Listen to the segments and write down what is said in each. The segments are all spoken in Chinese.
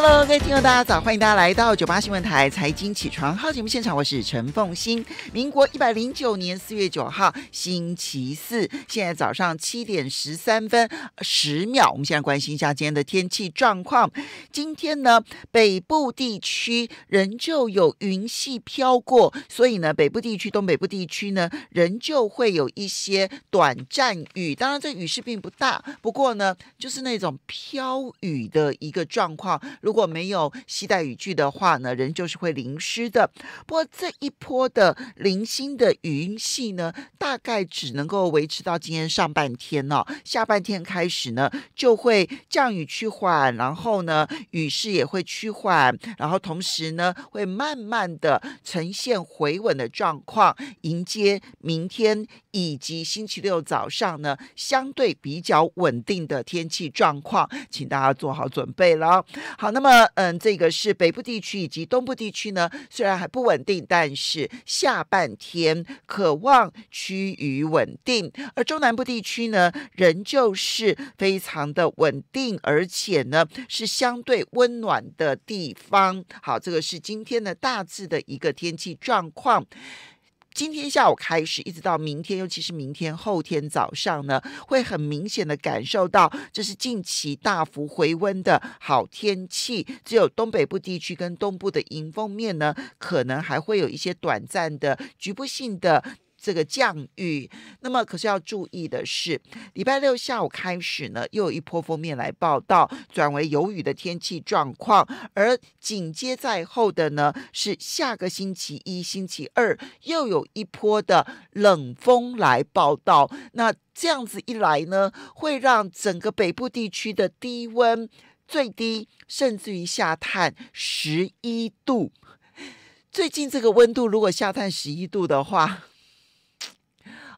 Hello，各位听众，大家早！欢迎大家来到九八新闻台《财经起床号》节目现场，我是陈凤欣。民国一百零九年四月九号，星期四，现在早上七点十三分十秒。我们现在关心一下今天的天气状况。今天呢，北部地区仍旧有云系飘过，所以呢，北部地区、东北部地区呢，仍旧会有一些短暂雨。当然，这雨势并不大，不过呢，就是那种飘雨的一个状况。如果没有携带雨具的话呢，人就是会淋湿的。不过这一波的零星的云系呢，大概只能够维持到今天上半天哦，下半天开始呢就会降雨趋缓，然后呢雨势也会趋缓，然后同时呢会慢慢的呈现回稳的状况，迎接明天。以及星期六早上呢，相对比较稳定的天气状况，请大家做好准备了。好，那么，嗯，这个是北部地区以及东部地区呢，虽然还不稳定，但是下半天可望趋于稳定。而中南部地区呢，仍旧是非常的稳定，而且呢，是相对温暖的地方。好，这个是今天的大致的一个天气状况。今天下午开始，一直到明天，尤其是明天后天早上呢，会很明显的感受到这是近期大幅回温的好天气。只有东北部地区跟东部的迎风面呢，可能还会有一些短暂的局部性的。这个降雨，那么可是要注意的是，礼拜六下午开始呢，又有一波封面来报道，转为有雨的天气状况。而紧接在后的呢，是下个星期一、星期二又有一波的冷风来报道。那这样子一来呢，会让整个北部地区的低温最低，甚至于下探十一度。最近这个温度如果下探十一度的话，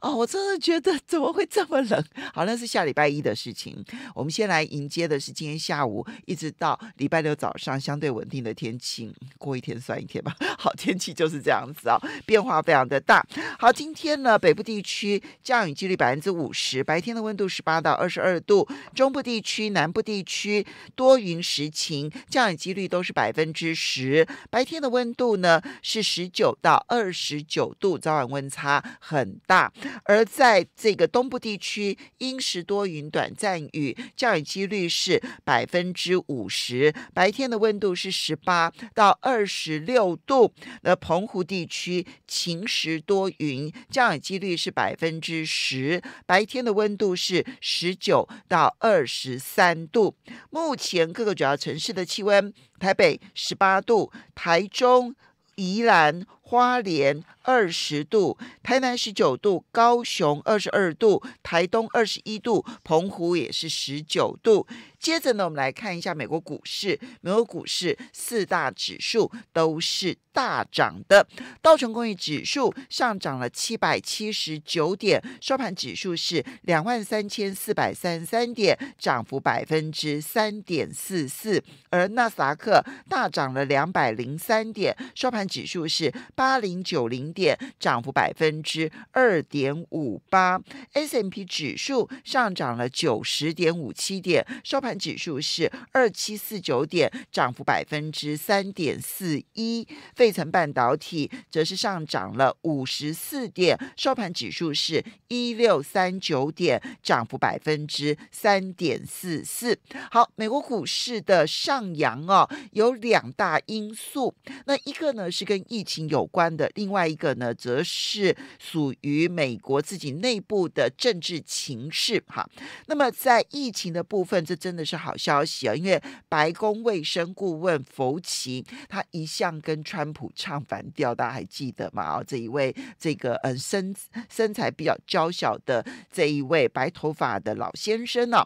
哦，我真的觉得怎么会这么冷？好，那是下礼拜一的事情。我们先来迎接的是今天下午一直到礼拜六早上相对稳定的天气。过一天算一天吧。好，天气就是这样子啊，变化非常的大。好，今天呢，北部地区降雨几率百分之五十，白天的温度十八到二十二度。中部地区、南部地区多云时晴，降雨几率都是百分之十，白天的温度呢是十九到二十九度，早晚温差很大。而在这个东部地区，阴时多云，短暂雨，降雨几率是百分之五十。白天的温度是十八到二十六度。那澎湖地区晴时多云，降雨几率是百分之十。白天的温度是十九到二十三度。目前各个主要城市的气温：台北十八度，台中、宜兰。花莲二十度，台南十九度，高雄二十二度，台东二十一度，澎湖也是十九度。接着呢，我们来看一下美国股市。美国股市四大指数都是大涨的。道琼工业指数上涨了七百七十九点，收盘指数是两万三千四百三十三点，涨幅百分之三点四四。而纳斯达克大涨了两百零三点，收盘指数是。八零九零点，涨幅百分之二点五八。S M P 指数上涨了九十点五七点，收盘指数是二七四九点，涨幅百分之三点四一。费城半导体则是上涨了五十四点，收盘指数是一六三九点，涨幅百分之三点四四。好，美国股市的上扬哦，有两大因素。那一个呢，是跟疫情有。关的另外一个呢，则是属于美国自己内部的政治情势哈。那么在疫情的部分，这真的是好消息啊，因为白宫卫生顾问弗奇，他一向跟川普唱反调，大家还记得吗？啊，这一位这个嗯身身材比较娇小的这一位白头发的老先生呢，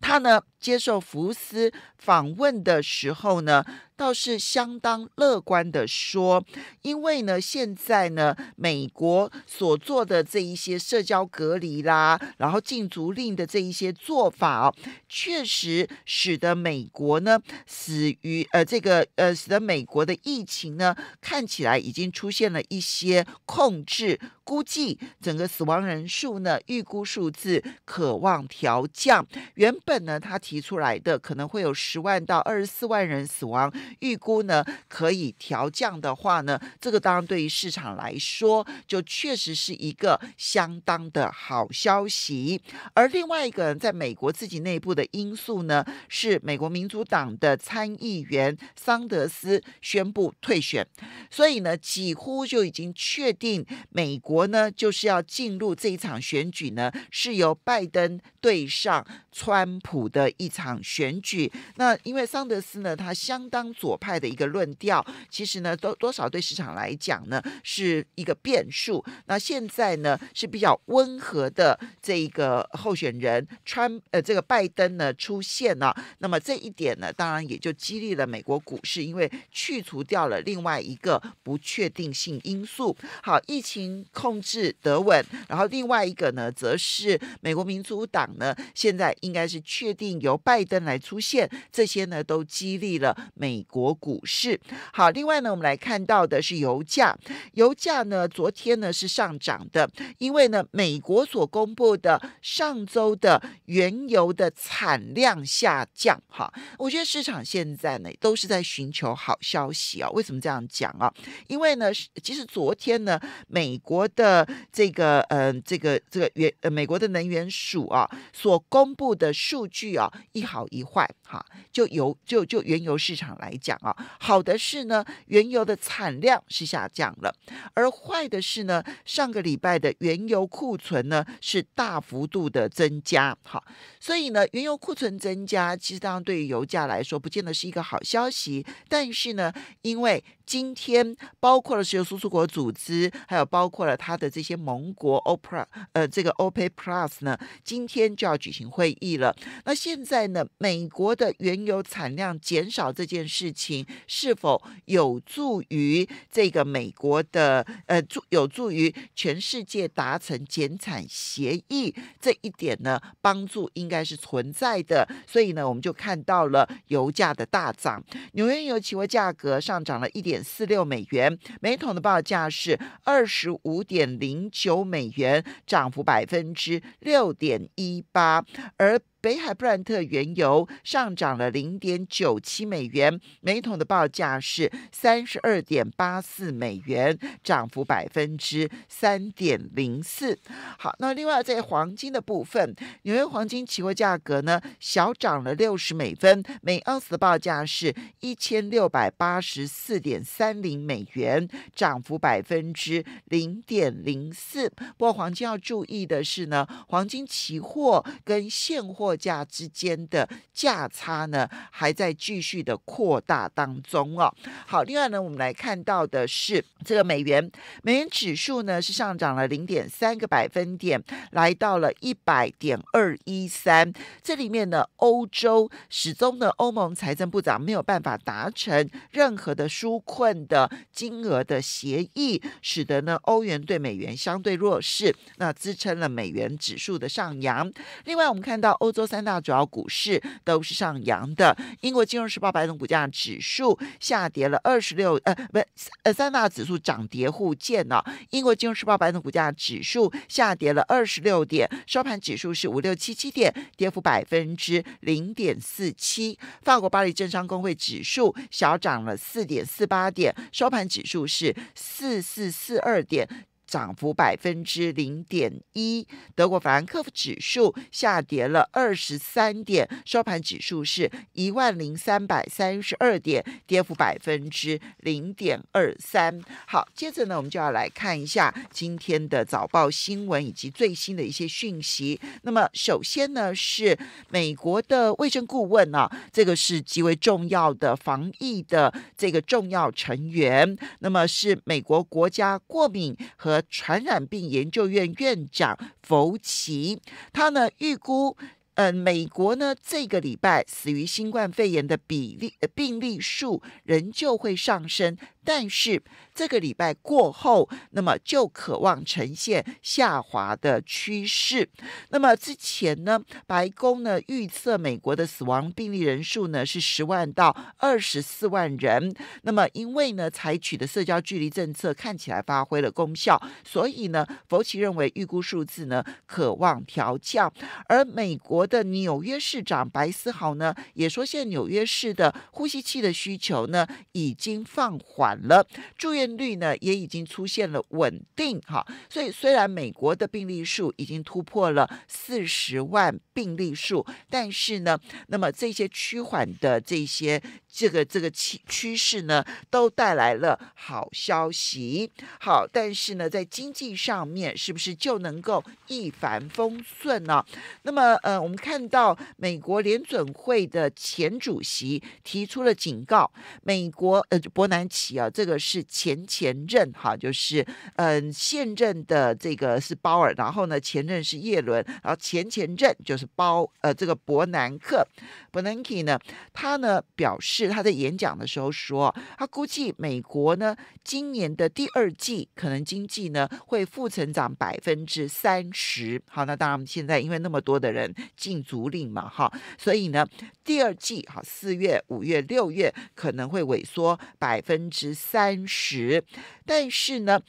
他呢接受福斯访问的时候呢。倒是相当乐观的说，因为呢，现在呢，美国所做的这一些社交隔离啦，然后禁足令的这一些做法哦，确实使得美国呢死于呃这个呃使得美国的疫情呢看起来已经出现了一些控制，估计整个死亡人数呢预估数字渴望调降，原本呢他提出来的可能会有十万到二十四万人死亡。预估呢，可以调降的话呢，这个当然对于市场来说，就确实是一个相当的好消息。而另外一个人，在美国自己内部的因素呢，是美国民主党的参议员桑德斯宣布退选，所以呢，几乎就已经确定，美国呢就是要进入这一场选举呢，是由拜登对上川普的一场选举。那因为桑德斯呢，他相当。左派的一个论调，其实呢，多多少对市场来讲呢，是一个变数。那现在呢，是比较温和的这一个候选人川呃，这个拜登呢出现了。那么这一点呢，当然也就激励了美国股市，因为去除掉了另外一个不确定性因素。好，疫情控制得稳，然后另外一个呢，则是美国民主党呢，现在应该是确定由拜登来出现，这些呢，都激励了美。国股市好，另外呢，我们来看到的是油价。油价呢，昨天呢是上涨的，因为呢，美国所公布的上周的原油的产量下降。哈，我觉得市场现在呢都是在寻求好消息啊。为什么这样讲啊？因为呢，其实昨天呢，美国的这个呃，这个这个原美国的能源署啊所公布的数据啊，一好一坏哈，就油就就原油市场来。讲啊，好的是呢，原油的产量是下降了，而坏的是呢，上个礼拜的原油库存呢是大幅度的增加，好，所以呢，原油库存增加，其实当然对于油价来说，不见得是一个好消息。但是呢，因为今天包括了石油输出国组织，还有包括了他的这些盟国 o p e a 呃，这个 o p e y Plus 呢，今天就要举行会议了。那现在呢，美国的原油产量减少这件事。事情是否有助于这个美国的呃助有助于全世界达成减产协议这一点呢？帮助应该是存在的，所以呢，我们就看到了油价的大涨。纽约油期货价格上涨了一点四六美元，每桶的报价是二十五点零九美元，涨幅百分之六点一八，而。北海布兰特原油上涨了零点九七美元，每桶的报价是三十二点八四美元，涨幅百分之三点零四。好，那另外在黄金的部分，纽约黄金期货价格呢小涨了六十美分，每盎司的报价是一千六百八十四点三零美元，涨幅百分之零点零四。不过黄金要注意的是呢，黄金期货跟现货。价之间的价差呢，还在继续的扩大当中哦。好，另外呢，我们来看到的是这个美元，美元指数呢是上涨了零点三个百分点，来到了一百点二一三。这里面呢，欧洲始终呢，欧盟财政部长没有办法达成任何的纾困的金额的协议，使得呢，欧元对美元相对弱势，那支撑了美元指数的上扬。另外，我们看到欧洲。三大主要股市都是上扬的。英国金融时报白铜股价指数下跌了二十六，呃，不，呃，三大指数涨跌互见呢。英国金融时报白铜股价指数下跌了二十六点，收盘指数是五六七七点，跌幅百分之零点四七。法国巴黎政商工会指数小涨了四点四八点，收盘指数是四四四二点。涨幅百分之零点一，德国法兰克福指数下跌了二十三点，收盘指数是一万零三百三十二点，跌幅百分之零点二三。好，接着呢，我们就要来看一下今天的早报新闻以及最新的一些讯息。那么，首先呢，是美国的卫生顾问啊，这个是极为重要的防疫的这个重要成员。那么，是美国国家过敏和传染病研究院院长弗奇，他呢预估，呃，美国呢这个礼拜死于新冠肺炎的比例、病例数仍旧会上升。但是这个礼拜过后，那么就渴望呈现下滑的趋势。那么之前呢，白宫呢预测美国的死亡病例人数呢是十万到二十四万人。那么因为呢采取的社交距离政策看起来发挥了功效，所以呢，福奇认为预估数字呢渴望调降。而美国的纽约市长白思豪呢也说，现在纽约市的呼吸器的需求呢已经放缓。了，住院率呢也已经出现了稳定哈，所以虽然美国的病例数已经突破了四十万病例数，但是呢，那么这些趋缓的这些这个这个趋趋势呢，都带来了好消息。好，但是呢，在经济上面是不是就能够一帆风顺呢？那么呃，我们看到美国联准会的前主席提出了警告，美国呃伯南奇啊。这个是前前任哈，就是嗯现任的这个是鲍尔，然后呢前任是叶伦，然后前前任就是鲍呃这个伯南克 b e 克 n n 呢，他呢表示他在演讲的时候说，他估计美国呢今年的第二季可能经济呢会负成长百分之三十。好，那当然我们现在因为那么多的人禁足令嘛，哈，所以呢第二季哈四月、五月、六月可能会萎缩百分之。三十，但是呢，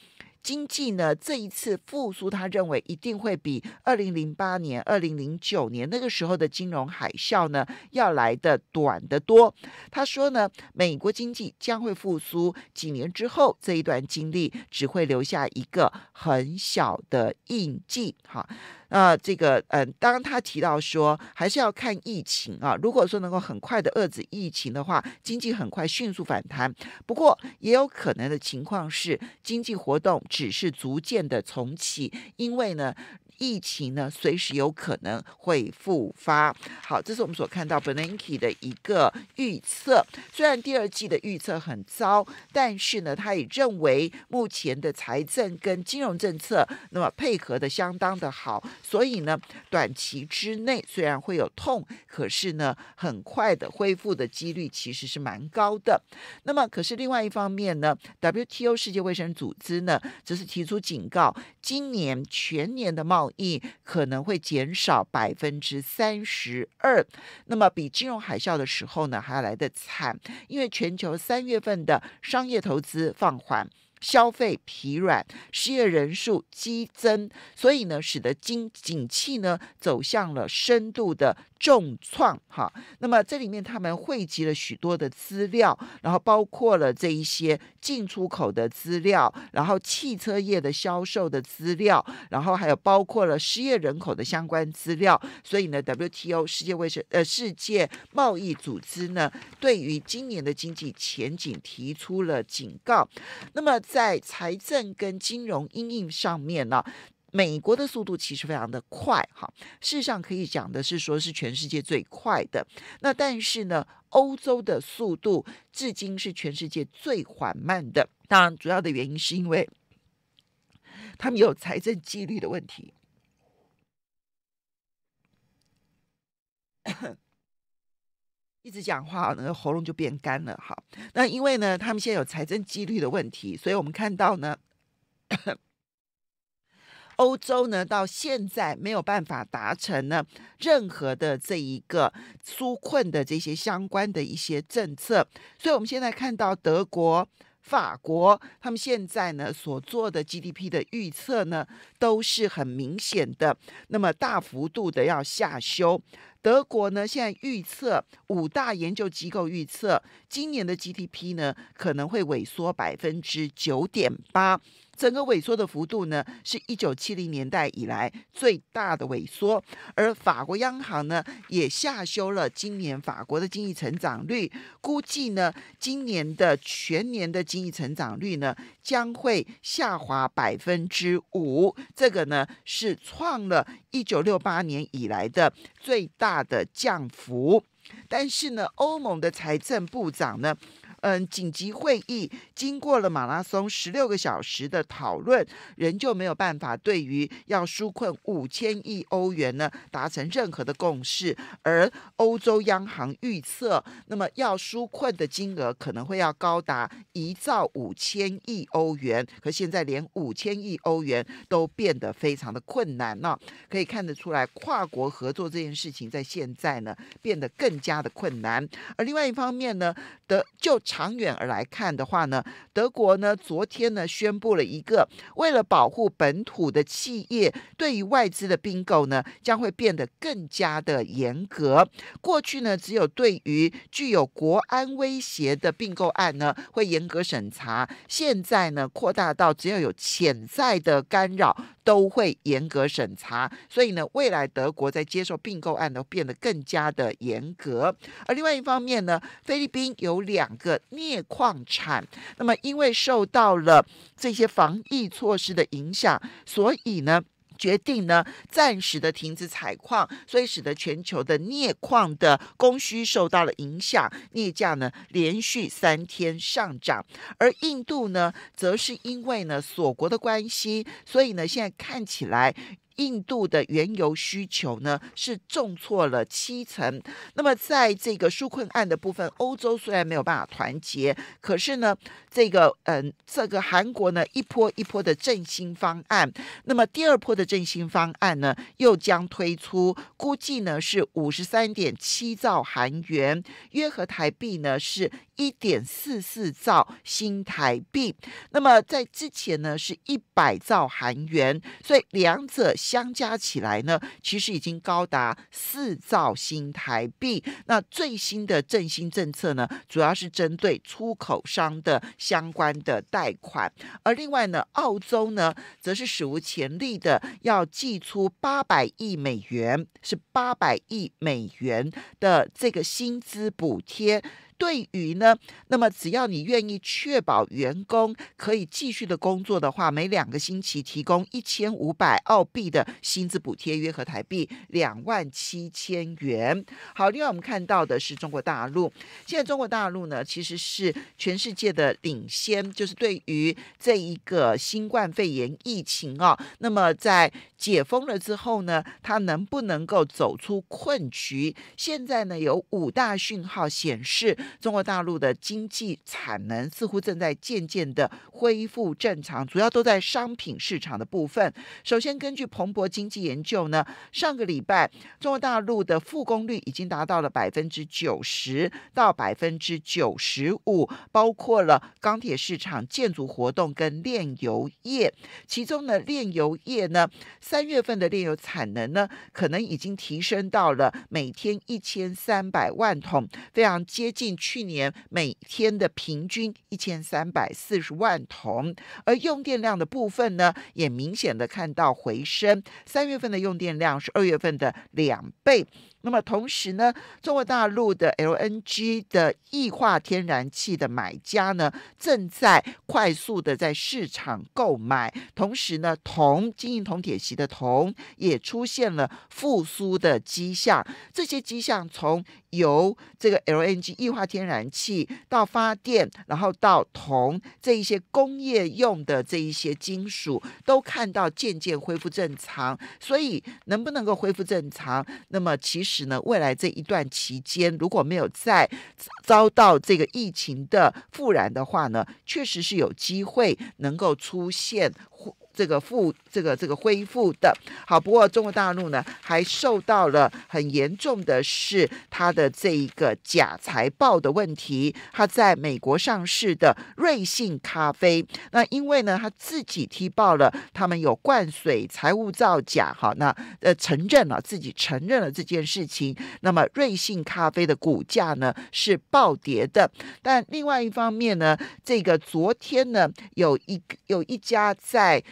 经济呢这一次复苏，他认为一定会比二零零八年、二零零九年那个时候的金融海啸呢要来的短得多。他说呢，美国经济将会复苏，几年之后这一段经历只会留下一个很小的印记。哈。啊，这个，嗯，当他提到说，还是要看疫情啊。如果说能够很快的遏制疫情的话，经济很快迅速反弹。不过，也有可能的情况是，经济活动只是逐渐的重启，因为呢。疫情呢，随时有可能会复发。好，这是我们所看到 Blanky 的一个预测。虽然第二季的预测很糟，但是呢，他也认为目前的财政跟金融政策那么配合的相当的好，所以呢，短期之内虽然会有痛，可是呢，很快的恢复的几率其实是蛮高的。那么，可是另外一方面呢，WTO 世界卫生组织呢，则是提出警告：，今年全年的贸易可能会减少百分之三十二，那么比金融海啸的时候呢还要来的惨，因为全球三月份的商业投资放缓，消费疲软，失业人数激增，所以呢使得经景气呢走向了深度的。重创哈，那么这里面他们汇集了许多的资料，然后包括了这一些进出口的资料，然后汽车业的销售的资料，然后还有包括了失业人口的相关资料。所以呢，WTO 世界卫生呃世界贸易组织呢，对于今年的经济前景提出了警告。那么在财政跟金融阴影上面呢？美国的速度其实非常的快，哈，事实上可以讲的是，说是全世界最快的。那但是呢，欧洲的速度至今是全世界最缓慢的。当然，主要的原因是因为他们有财政纪律的问题。一直讲话，那个喉咙就变干了，哈。那因为呢，他们现在有财政纪律的问题，所以我们看到呢。欧洲呢，到现在没有办法达成呢任何的这一个纾困的这些相关的一些政策，所以我们现在看到德国、法国，他们现在呢所做的 GDP 的预测呢，都是很明显的，那么大幅度的要下修。德国呢，现在预测五大研究机构预测今年的 GDP 呢，可能会萎缩百分之九点八。整个萎缩的幅度呢，是一九七零年代以来最大的萎缩，而法国央行呢也下修了今年法国的经济成长率，估计呢今年的全年的经济成长率呢将会下滑百分之五，这个呢是创了一九六八年以来的最大的降幅，但是呢欧盟的财政部长呢？嗯，紧急会议经过了马拉松十六个小时的讨论，仍旧没有办法对于要纾困五千亿欧元呢达成任何的共识。而欧洲央行预测，那么要纾困的金额可能会要高达一兆五千亿欧元。可现在连五千亿欧元都变得非常的困难呢。可以看得出来，跨国合作这件事情在现在呢变得更加的困难。而另外一方面呢，的就。长远而来看的话呢，德国呢昨天呢宣布了一个，为了保护本土的企业，对于外资的并购呢将会变得更加的严格。过去呢只有对于具有国安威胁的并购案呢会严格审查，现在呢扩大到只要有潜在的干扰。都会严格审查，所以呢，未来德国在接受并购案呢变得更加的严格。而另外一方面呢，菲律宾有两个镍矿产，那么因为受到了这些防疫措施的影响，所以呢。决定呢，暂时的停止采矿，所以使得全球的镍矿的供需受到了影响，镍价呢连续三天上涨，而印度呢，则是因为呢锁国的关系，所以呢现在看起来。印度的原油需求呢是重挫了七成。那么在这个纾困案的部分，欧洲虽然没有办法团结，可是呢，这个嗯，这个韩国呢一波一波的振兴方案。那么第二波的振兴方案呢，又将推出，估计呢是五十三点七兆韩元，约合台币呢是一点四四兆新台币。那么在之前呢是一百兆韩元，所以两者。相加起来呢，其实已经高达四兆新台币。那最新的振兴政策呢，主要是针对出口商的相关的贷款。而另外呢，澳洲呢，则是史无前例的要寄出八百亿美元，是八百亿美元的这个薪资补贴。对于呢，那么只要你愿意确保员工可以继续的工作的话，每两个星期提供一千五百澳币的薪资补贴，约合台币两万七千元。好，另外我们看到的是中国大陆，现在中国大陆呢，其实是全世界的领先，就是对于这一个新冠肺炎疫情啊，那么在解封了之后呢，它能不能够走出困局？现在呢，有五大讯号显示。中国大陆的经济产能似乎正在渐渐的恢复正常，主要都在商品市场的部分。首先，根据彭博经济研究呢，上个礼拜中国大陆的复工率已经达到了百分之九十到百分之九十五，包括了钢铁市场、建筑活动跟炼油业。其中呢，炼油业呢，三月份的炼油产能呢，可能已经提升到了每天一千三百万桶，非常接近。去年每天的平均一千三百四十万桶，而用电量的部分呢，也明显的看到回升。三月份的用电量是二月份的两倍。那么同时呢，中国大陆的 LNG 的液化天然气的买家呢，正在快速的在市场购买。同时呢，铜、金银、铜铁锡的铜也出现了复苏的迹象。这些迹象从由这个 LNG 液化。天然气到发电，然后到铜这一些工业用的这一些金属，都看到渐渐恢复正常。所以能不能够恢复正常？那么其实呢，未来这一段期间，如果没有再遭到这个疫情的复燃的话呢，确实是有机会能够出现。这个复这个这个恢复的好，不过中国大陆呢还受到了很严重的是它的这一个假财报的问题。它在美国上市的瑞幸咖啡，那因为呢它自己踢爆了，他们有灌水、财务造假，哈，那呃承认了自己承认了这件事情。那么瑞幸咖啡的股价呢是暴跌的，但另外一方面呢，这个昨天呢有一有一家在。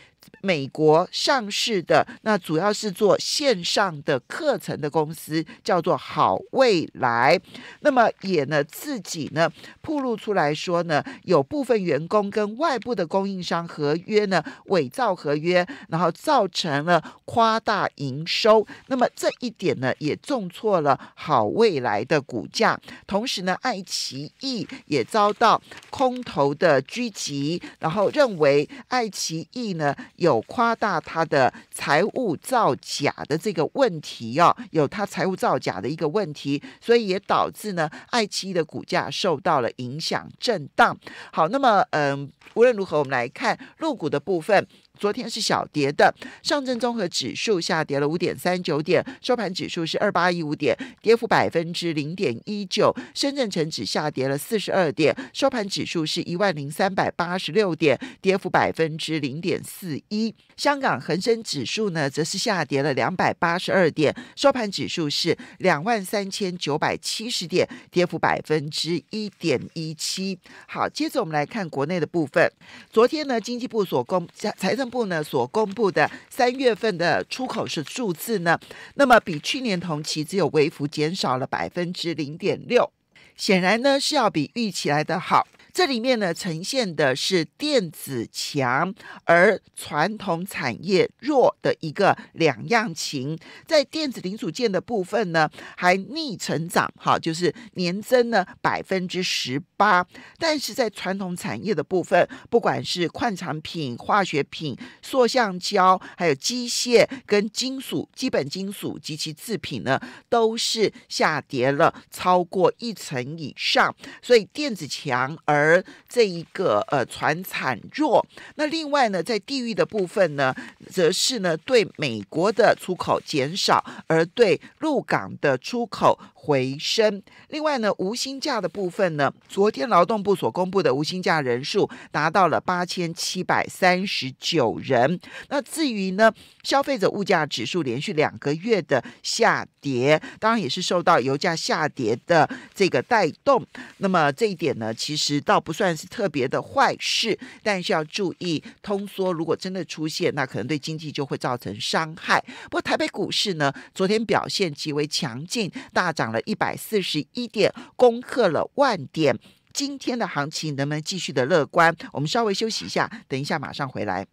美国上市的那主要是做线上的课程的公司，叫做好未来。那么也呢自己呢披露出来说呢，有部分员工跟外部的供应商合约呢伪造合约，然后造成了夸大营收。那么这一点呢也重挫了好未来的股价。同时呢，爱奇艺也遭到空头的狙击，然后认为爱奇艺呢。有夸大他的财务造假的这个问题哦，有他财务造假的一个问题，所以也导致呢，爱奇艺的股价受到了影响震荡。好，那么嗯，无论如何，我们来看入股的部分。昨天是小跌的，上证综合指数下跌了五点三九点，收盘指数是二八一五点，跌幅百分之零点一九。深圳成指下跌了四十二点，收盘指数是一万零三百八十六点，跌幅百分之零点四一。香港恒生指数呢，则是下跌了两百八十二点，收盘指数是两万三千九百七十点，跌幅百分之一点一七。好，接着我们来看国内的部分。昨天呢，经济部所公财政。部呢所公布的三月份的出口是数字呢，那么比去年同期只有微幅减少了百分之零点六，显然呢是要比预期来的好。这里面呢，呈现的是电子强而传统产业弱的一个两样情。在电子零组件的部分呢，还逆成长，哈，就是年增呢百分之十八。但是在传统产业的部分，不管是矿产品、化学品、塑橡胶，还有机械跟金属、基本金属及其制品呢，都是下跌了超过一成以上。所以电子强而。而这一个呃船产弱，那另外呢，在地域的部分呢，则是呢对美国的出口减少，而对陆港的出口。回升。另外呢，无薪假的部分呢，昨天劳动部所公布的无薪假人数达到了八千七百三十九人。那至于呢，消费者物价指数连续两个月的下跌，当然也是受到油价下跌的这个带动。那么这一点呢，其实倒不算是特别的坏事，但是要注意，通缩如果真的出现，那可能对经济就会造成伤害。不过台北股市呢，昨天表现极为强劲，大涨。一百四十一点攻克了万点，今天的行情能不能继续的乐观？我们稍微休息一下，等一下马上回来。